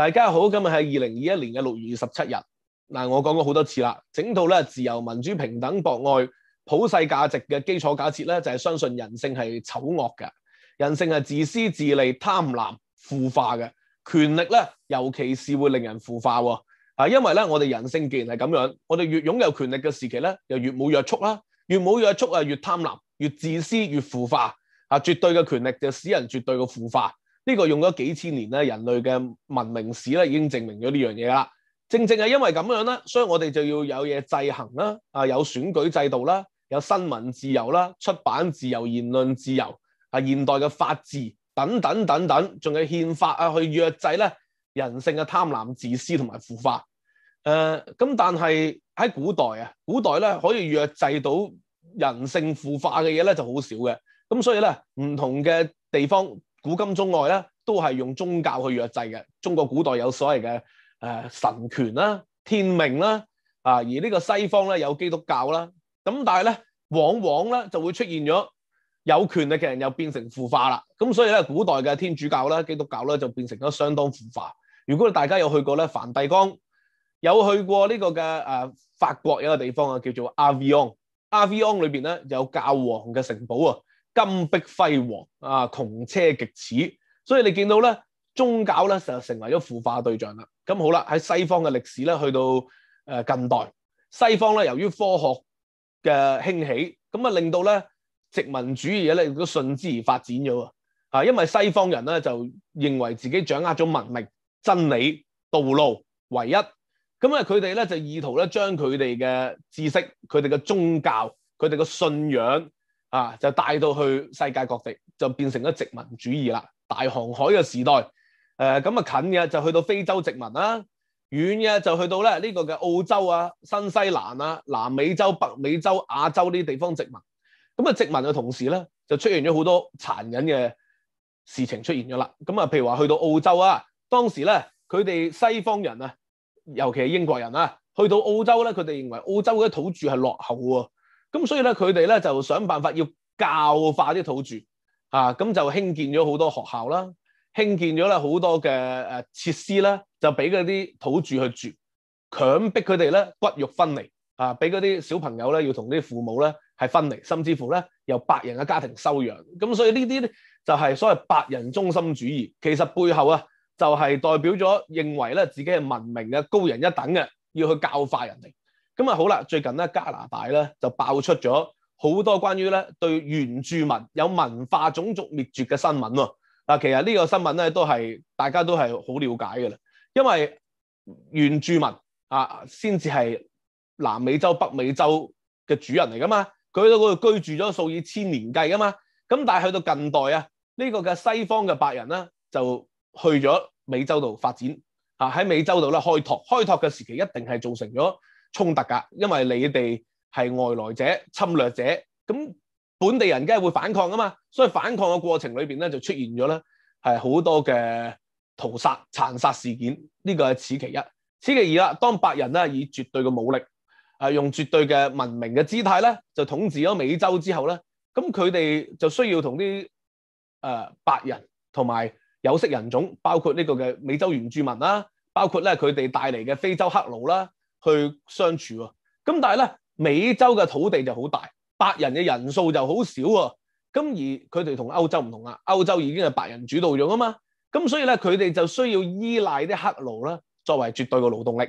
大家好，今日系二零二一年嘅六月二十七日。嗱，我講過好多次啦，整套咧自由、民主、平等、博愛、普世價值嘅基礎假設咧，就係相信人性係醜惡嘅，人性係自私自利、貪婪腐化嘅。權力咧，尤其是會令人腐化喎。啊，因為咧，我哋人性既然係咁樣，我哋越擁有權力嘅時期咧，又越冇約束啦，越冇約束啊，越貪婪、越自私、越腐化。啊，絕對嘅權力就使人絕對嘅腐化。呢個用咗幾千年咧，人類嘅文明史咧已經證明咗呢樣嘢啦。正正係因為咁樣啦，所以我哋就要有嘢制衡啦，啊有選舉制度啦，有新聞自由啦，出版自由、言論自由，啊現代嘅法治等等等等，仲有憲法啊去約制咧人性嘅貪婪、自私同埋腐化。誒咁，但係喺古代啊，古代咧可以約制到人性腐化嘅嘢咧就好少嘅。咁所以咧唔同嘅地方。古今中外咧，都係用宗教去約制嘅。中國古代有所謂嘅誒神權啦、天命啦，啊而呢個西方咧有基督教啦。咁但係咧，往往咧就會出現咗有權力嘅人又變成腐化啦。咁所以咧，古代嘅天主教啦、基督教咧就變成咗相當腐化。如果大家有去過咧梵蒂冈，有去過呢個嘅誒法國有個地方啊，叫做阿維昂。阿維昂裏边咧有教皇嘅城堡啊。金碧輝煌啊，窮奢極侈，所以你見到咧，宗教咧就成為咗腐化對象啦。咁好啦，喺西方嘅歷史咧，去到誒近代，西方咧由於科學嘅興起，咁啊令到咧殖民主義咧都順之而發展咗啊。因為西方人咧就認為自己掌握咗文明、真理、道路、唯一，咁啊佢哋咧就意圖咧將佢哋嘅知識、佢哋嘅宗教、佢哋嘅信仰。啊，就帶到去世界各地，就變成咗殖民主義啦。大航海嘅時代，誒咁啊近嘅就去到非洲殖民啦，遠嘅就去到咧呢個嘅澳洲啊、新西蘭啊、南美洲、北美洲、亞洲呢啲地方殖民。咁啊殖民嘅同時咧，就出現咗好多殘忍嘅事情出現咗啦。咁啊譬如話去到澳洲啊，當時咧佢哋西方人啊，尤其英國人啊，去到澳洲咧，佢哋認為澳洲嘅土著係落後喎。咁所以咧，佢哋咧就想辦法要教化啲土著，啊，咁就興建咗好多學校啦，興建咗咧好多嘅诶設施啦，就俾嗰啲土著去住，強迫佢哋咧骨肉分離，啊，俾嗰啲小朋友咧要同啲父母咧係分離，甚至乎咧由白人嘅家庭收養。咁所以呢啲咧就係所謂白人中心主義，其實背後啊就係代表咗認為咧自己係文明嘅高人一等嘅，要去教化人哋。咁啊好啦，最近咧加拿大咧就爆出咗好多關於咧對原住民有文化種族滅絕嘅新聞喎。嗱，其實呢個新聞咧都係大家都係好了解嘅啦，因為原住民啊先至係南美洲、北美洲嘅主人嚟噶嘛，佢喺度嗰度居住咗數以千年計噶嘛。咁但係去到近代啊，呢個嘅西方嘅白人咧就去咗美洲度發展啊，喺美洲度咧開拓，開拓嘅時期一定係造成咗。衝突㗎，因為你哋係外來者、侵略者，咁本地人梗係會反抗㗎嘛，所以反抗嘅過程裏邊咧就出現咗咧係好多嘅屠殺、殘殺事件，呢個係此其一，此其二啦。當白人咧以絕對嘅武力，係用絕對嘅文明嘅姿態咧，就統治咗美洲之後咧，咁佢哋就需要同啲誒白人同埋有色人種，包括呢個嘅美洲原住民啦，包括咧佢哋帶嚟嘅非洲黑奴啦。去相處喎，咁但係咧，美洲嘅土地就好大，白人嘅人數就好少喎，咁而佢哋同歐洲唔同啊，歐洲已經係白人主導咗啊嘛，咁所以咧佢哋就需要依賴啲黑奴啦作為絕對嘅勞動力，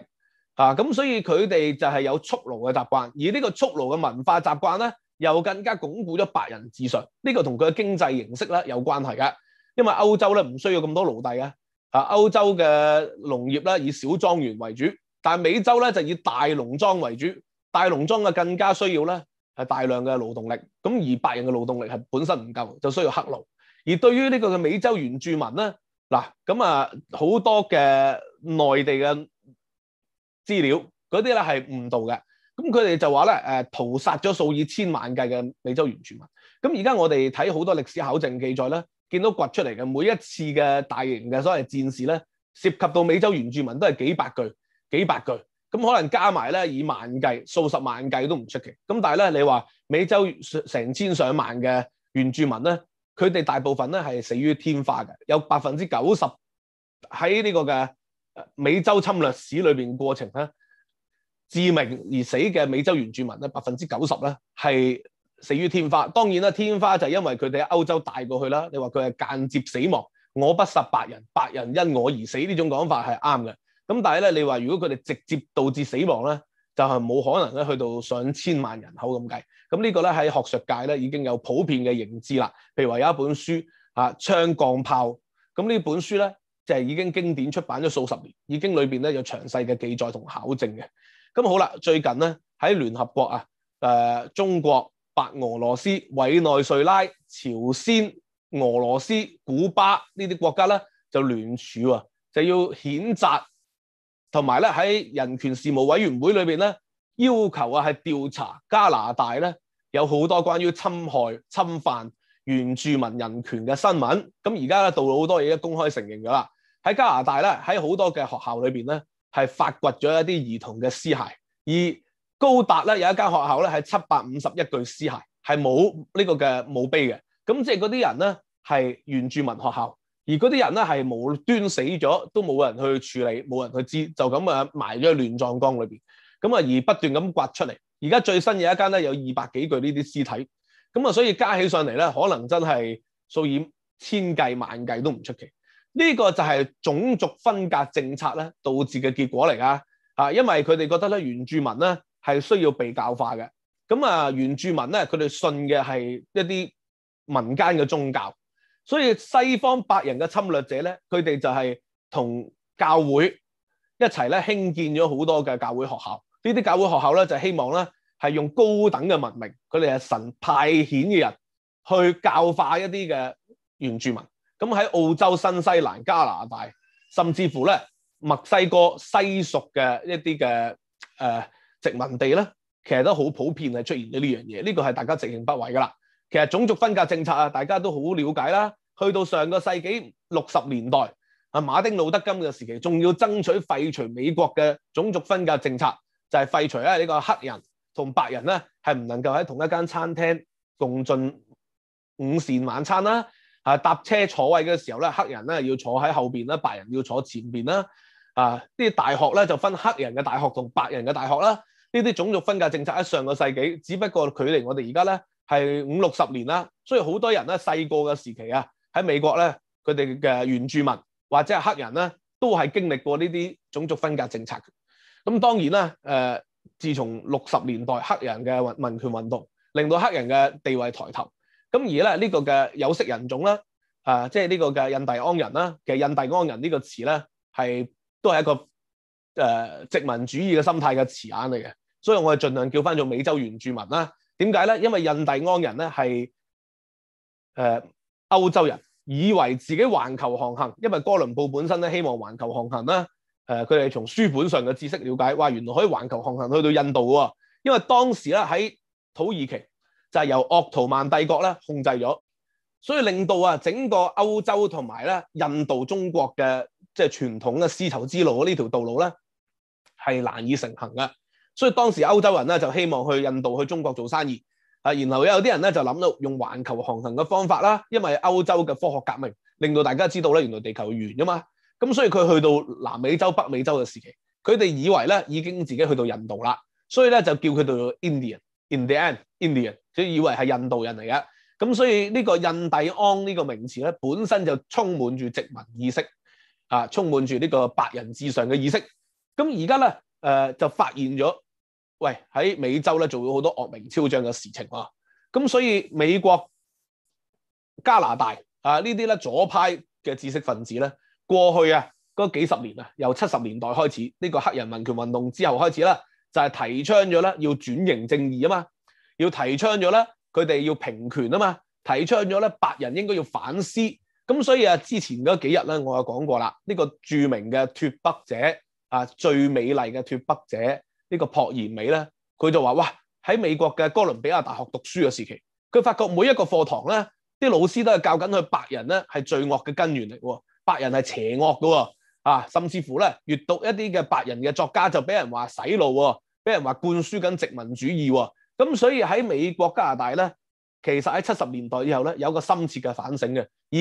啊咁所以佢哋就係有速奴嘅習慣，而呢個速奴嘅文化習慣咧，又更加鞏固咗白人至上，呢個同佢嘅經濟形式咧有關係嘅，因為歐洲咧唔需要咁多奴隸啊，啊歐洲嘅農業咧以小莊園為主。但美洲咧就以大農莊為主，大農莊嘅更加需要咧係大量嘅勞動力。咁而白人嘅勞動力係本身唔夠，就需要黑奴。而對於呢個嘅美洲原住民咧，嗱咁啊好多嘅內地嘅資料嗰啲咧係誤導嘅。咁佢哋就話咧诶屠殺咗數以千萬計嘅美洲原住民。咁而家我哋睇好多歷史考證記載咧，見到掘出嚟嘅每一次嘅大型嘅所謂戰士咧，涉及到美洲原住民都係幾百具。幾百句，咁可能加埋咧以萬計、數十萬計都唔出奇。咁但係咧，你話美洲成千上萬嘅原住民咧，佢哋大部分咧係死於天花嘅，有百分之九十喺呢個嘅美洲侵略史裏邊過程咧，致命而死嘅美洲原住民咧，百分之九十咧係死於天花。當然啦，天花就因為佢哋喺歐洲帶過去啦。你話佢係間接死亡，我不殺白人，白人因我而死呢種講法係啱嘅。咁但係咧，你話如果佢哋直接導致死亡咧，就係冇可能咧去到上千萬人口咁計。咁呢個咧喺學術界咧已經有普遍嘅認知啦。譬如話有一本書啊，槍鋼炮。咁呢本書咧就係已經經典出版咗數十年，已經裏面咧有詳細嘅記載同考證嘅。咁好啦，最近咧喺聯合國啊，誒中國、白俄羅斯、委內瑞拉、朝鮮、俄羅斯、古巴呢啲國家咧就聯署啊，就要譴責。同埋咧喺人權事務委員會裏邊咧，要求啊係調查加拿大咧有好多關於侵害、侵犯原住民人權嘅新聞。咁而家咧到好多嘢都公開承認咗啦。喺加拿大咧，喺好多嘅學校裏邊咧係發掘咗一啲兒童嘅屍骸，而高達咧有一間學校咧係七百五十一具屍骸係冇呢個嘅墓碑嘅。咁即係嗰啲人咧係原住民學校。而嗰啲人咧係無端死咗，都冇人去處理，冇人去知，就咁啊埋咗喺亂葬崗裏邊。咁啊，而不斷咁掘出嚟。而家最新嘅一間咧有二百幾具呢啲屍體。咁啊，所以加起上嚟咧，可能真係數以千計萬計都唔出奇。呢個就係種族分隔政策咧導致嘅結果嚟噶。啊，因為佢哋覺得咧原住民咧係需要被教化嘅。咁啊，原住民咧佢哋信嘅係一啲民間嘅宗教。所以西方白人嘅侵略者咧，佢哋就系同教会一齐咧兴建咗好多嘅教会学校。呢啲教会学校咧就希望咧系用高等嘅文明，佢哋系神派遣嘅人去教化一啲嘅原住民。咁喺澳洲、新西兰、加拿大，甚至乎咧墨西哥西属嘅一啲嘅诶殖民地咧，其实都好普遍系出现咗呢样嘢。呢个系大家直认不讳噶啦。其實種族分隔政策啊，大家都好了解啦。去到上個世紀六十年代啊，馬丁路德金嘅時期，仲要爭取廢除美國嘅種族分隔政策，就係廢除咧呢個黑人同白人咧係唔能夠喺同一間餐廳共進午膳晚餐啦。啊，搭車坐位嘅時候咧，黑人咧要坐喺後邊啦，白人要坐前邊啦。啊，啲大學咧就分黑人嘅大學同白人嘅大學啦。呢啲種族分隔政策喺上個世紀，只不過距離我哋而家咧。係五六十年啦，所以好多人咧細個嘅時期啊，喺美國咧，佢哋嘅原住民或者係黑人咧，都係經歷過呢啲種族分隔政策。咁當然啦，誒，自從六十年代黑人嘅民民權運動，令到黑人嘅地位抬頭。咁而咧呢個嘅有色人種啦，啊，即係呢個嘅印第安人啦，其實印第安人呢個詞咧，係都係一個誒殖民主義嘅心態嘅詞眼嚟嘅，所以我哋盡量叫翻做美洲原住民啦。點解咧？因為印第安人咧係誒歐洲人以為自己環球航行，因為哥倫布本身咧希望環球航行啦。誒，佢哋從書本上嘅知識了解，哇，原來可以環球航行去到印度喎。因為當時咧喺土耳其就係由鄂圖曼帝國咧控制咗，所以令到啊整個歐洲同埋咧印度中國嘅即係傳統嘅絲綢之路呢條道路咧係難以成行嘅。所以當時歐洲人咧就希望去印度、去中國做生意，啊，然後有啲人咧就諗到用環球航行嘅方法啦，因為歐洲嘅科學革命令到大家知道咧，原來地球圓啊嘛，咁所以佢去到南美洲、北美洲嘅時期，佢哋以為咧已經自己去到印度啦，所以咧就叫佢哋 Indian，in d i a n i n d i a n 即以為係印度人嚟嘅，咁所以呢個印第安呢個名詞咧本身就充滿住殖民意識，啊，充滿住呢個白人至上嘅意識，咁而家咧。诶，就發現咗，喂，喺美洲咧做咗好多惡名昭彰嘅事情啊！咁所以美國、加拿大啊呢啲咧左派嘅知識分子咧，過去啊嗰幾十年啊，由七十年代開始，呢個黑人民權運動之後開始啦，就係提倡咗咧要轉型正義啊嘛，要提倡咗咧佢哋要平權啊嘛，提倡咗咧白人應該要反思。咁所以啊，之前嗰幾日咧，我有講過啦，呢個著名嘅脱北者。啊！最美麗嘅脱北者呢個朴賢美咧，佢就話：哇！喺美國嘅哥倫比亞大學讀書嘅時期，佢發覺每一個課堂咧，啲老師都係教緊佢白人咧係罪惡嘅根源嚟喎，白人係邪惡嘅喎，啊，甚至乎咧，閱讀一啲嘅白人嘅作家就俾人話洗腦喎，俾人話灌輸緊殖民主義喎，咁所以喺美國加拿大咧，其實喺七十年代以後咧，有個深切嘅反省嘅，而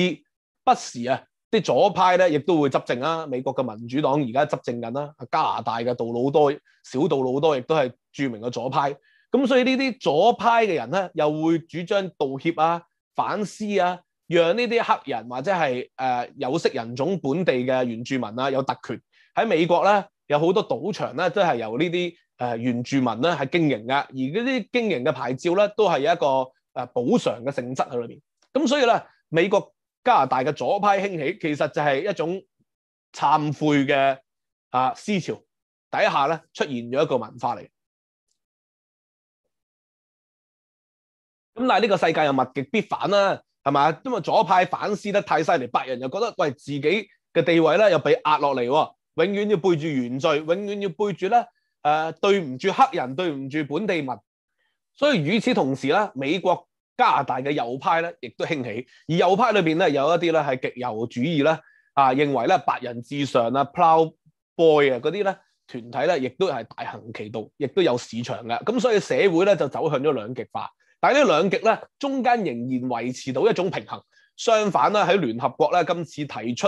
不時啊。啲左派咧，亦都會執政啦。美國嘅民主黨而家執政緊啦。加拿大嘅道魯多，小道魯多，亦都係著名嘅左派。咁所以呢啲左派嘅人咧，又會主張道歉啊、反思啊，讓呢啲黑人或者係誒有色人種本地嘅原住民啊有特權。喺美國咧，有好多賭場咧都係由呢啲誒原住民咧係經營嘅，而呢啲經營嘅牌照咧都係一個誒補償嘅性質喺裏邊。咁所以咧，美國。加拿大嘅左派興起，其實就係一種慚悔嘅啊思潮底下咧出現咗一個文化嚟。咁但係呢個世界又物極必反啦，係嘛？因為左派反思得太犀利，白人又覺得喂自己嘅地位咧又被壓落嚟，永遠要背住原罪，永遠要背住咧诶對唔住黑人，對唔住本地民。所以與此同時咧，美國。加拿大嘅右派咧，亦都興起，而右派裏邊咧，有一啲咧係極右主義啦，啊，認為咧白人至上啊，plow boy 啊嗰啲咧團體咧，亦都係大行其道，亦都有市場嘅，咁所以社會咧就走向咗兩極化。但係呢兩極咧，中間仍然維持到一種平衡。相反啦，喺聯合國咧，今次提出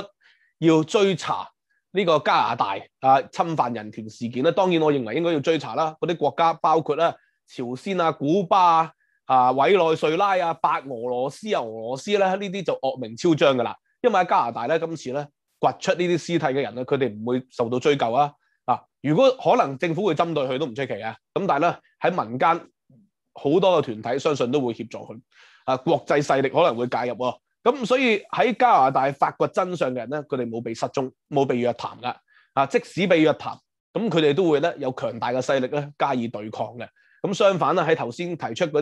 要追查呢個加拿大啊侵犯人權事件咧，當然我認為應該要追查啦，嗰啲國家包括啦朝鮮啊、古巴啊。啊，委內瑞拉啊，白俄羅斯啊，俄羅斯咧，呢啲就惡名昭彰噶啦。因為喺加拿大咧，今次咧掘出呢啲屍體嘅人咧，佢哋唔會受到追究啊。啊，如果可能，政府會針對佢都唔出奇啊。咁但系咧喺民間好多個團體，相信都會協助佢。啊，國際勢力可能會介入喎。咁所以喺加拿大發掘真相嘅人咧，佢哋冇被失蹤，冇被約談噶。啊，即使被約談，咁佢哋都會咧有強大嘅勢力咧加以對抗嘅。咁相反啦，喺頭先提出嗰啲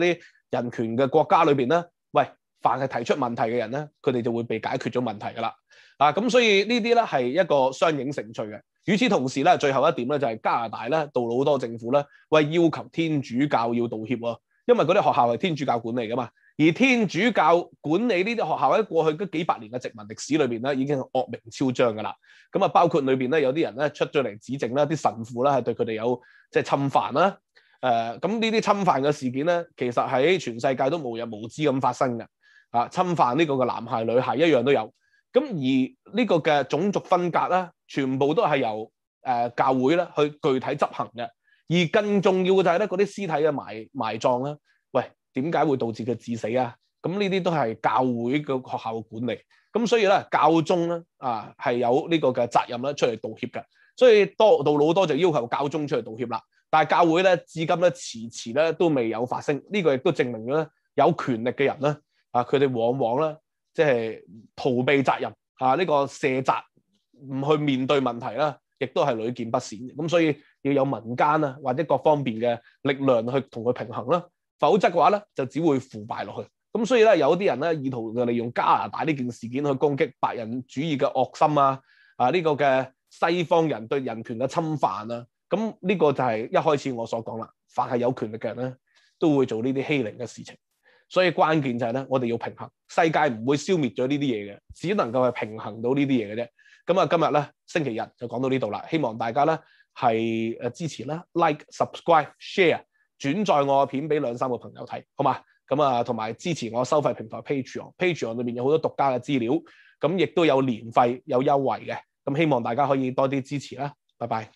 人權嘅國家裏面咧，喂，凡係提出問題嘅人咧，佢哋就會被解決咗問題噶啦。啊，咁所以呢啲咧係一個相映成趣嘅。與此同時咧，最後一點咧就係加拿大咧，杜魯多政府咧，喂，要求天主教要道歉喎，因為嗰啲學校係天主教管理噶嘛。而天主教管理呢啲學校喺過去嗰幾百年嘅殖民歷史裏面咧，已經惡名昭彰噶啦。咁啊，包括裏面咧有啲人咧出咗嚟指證啦，啲神父啦係對佢哋有即係侵犯啦。誒咁呢啲侵犯嘅事件咧，其實喺全世界都無日無之咁發生嘅，啊，侵犯呢個嘅男孩女孩一樣都有。咁而呢個嘅種族分隔啦，全部都係由誒教會咧去具體執行嘅。而更重要嘅就係咧，嗰啲屍體嘅埋埋葬咧，喂點解會導致佢致死啊？咁呢啲都係教會嘅學校嘅管理。咁所以咧，教宗咧啊係有呢個嘅責任咧出嚟道歉嘅。所以多杜老多就要求教宗出嚟道歉啦。但系教会咧，至今咧迟迟咧都未有发声，呢个亦都证明咧有权力嘅人咧，啊，佢哋往往咧即系逃避责任啊，呢个卸责唔去面对问题啦，亦都系屡见不鲜嘅。咁所以要有民间啊或者各方面嘅力量去同佢平衡啦，否则嘅话咧就只会腐败落去。咁所以咧有啲人咧意图就利用加拿大呢件事件去攻击白人主义嘅恶心啊啊呢个嘅西方人对人权嘅侵犯啊。咁呢個就係一開始我所講啦。凡係有權力嘅人咧，都會做呢啲欺凌嘅事情。所以關鍵就係咧，我哋要平衡世界，唔會消滅咗呢啲嘢嘅，只能夠係平衡到呢啲嘢嘅啫。咁啊，今日咧星期日就講到呢度啦。希望大家咧係誒支持啦，like、subscribe、share、轉載我嘅片俾兩三個朋友睇，好嘛？咁啊，同埋支持我收費平台 Patreon，Patreon 裏面有好多獨家嘅資料，咁亦都有年費有優惠嘅。咁希望大家可以多啲支持啦。拜拜。